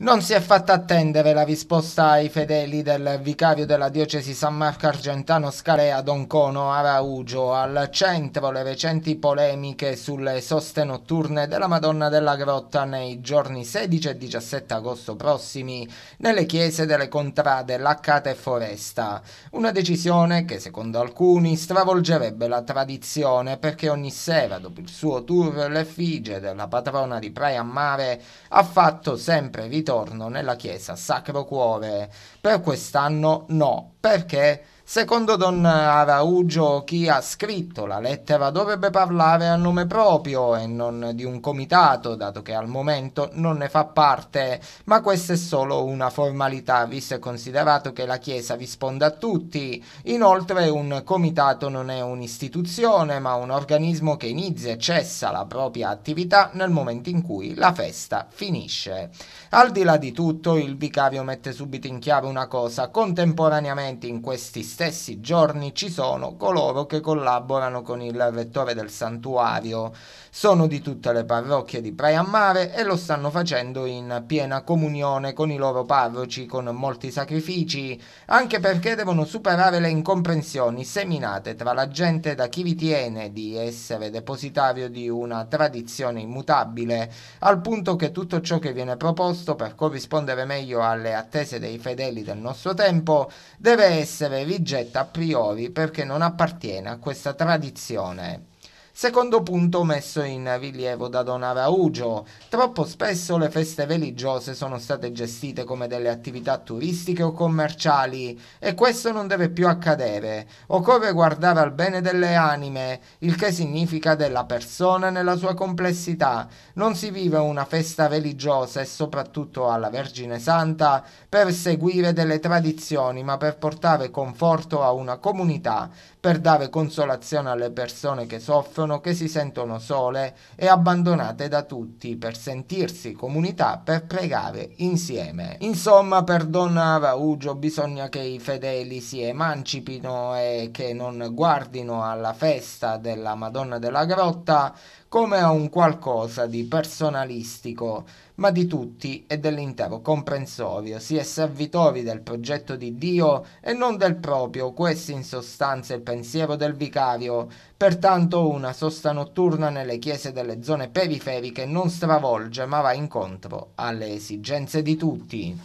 Non si è fatta attendere la risposta ai fedeli del vicario della diocesi San Marco Argentano Scalea Don Cono Araugio al centro le recenti polemiche sulle soste notturne della Madonna della Grotta nei giorni 16 e 17 agosto prossimi nelle chiese delle contrade Laccate e Foresta. Una decisione che secondo alcuni stravolgerebbe la tradizione perché ogni sera dopo il suo tour l'effigie della patrona di Praia Mare ha fatto sempre ritornare ritorno nella chiesa Sacro Cuore. Per quest'anno no, perché Secondo Don Araugio, chi ha scritto la lettera dovrebbe parlare a nome proprio e non di un comitato, dato che al momento non ne fa parte, ma questa è solo una formalità, visto e considerato che la Chiesa risponde a tutti. Inoltre un comitato non è un'istituzione, ma un organismo che inizia e cessa la propria attività nel momento in cui la festa finisce. Al di là di tutto, il vicario mette subito in chiaro una cosa, contemporaneamente Altrimenti in questi stessi giorni ci sono coloro che collaborano con il rettore del santuario. Sono di tutte le parrocchie di Praia Mare e lo stanno facendo in piena comunione con i loro parroci con molti sacrifici, anche perché devono superare le incomprensioni seminate tra la gente da chi ritiene di essere depositario di una tradizione immutabile, al punto che tutto ciò che viene proposto per corrispondere meglio alle attese dei fedeli del nostro tempo deve deve essere rigetta a priori perché non appartiene a questa tradizione Secondo punto messo in rilievo da Don Araugio. Troppo spesso le feste religiose sono state gestite come delle attività turistiche o commerciali e questo non deve più accadere. Occorre guardare al bene delle anime, il che significa della persona nella sua complessità. Non si vive una festa religiosa e soprattutto alla Vergine Santa per seguire delle tradizioni, ma per portare conforto a una comunità, per dare consolazione alle persone che soffrono dicono che si sentono sole e abbandonate da tutti per sentirsi comunità per pregare insieme. Insomma, per Don Araugio bisogna che i fedeli si emancipino e che non guardino alla festa della Madonna della Grotta come a un qualcosa di personalistico, ma di tutti e dell'intero comprensorio, sia servitori del progetto di Dio e non del proprio, questo in sostanza è il pensiero del vicario, pertanto una sosta notturna nelle chiese delle zone periferiche non stravolge ma va incontro alle esigenze di tutti.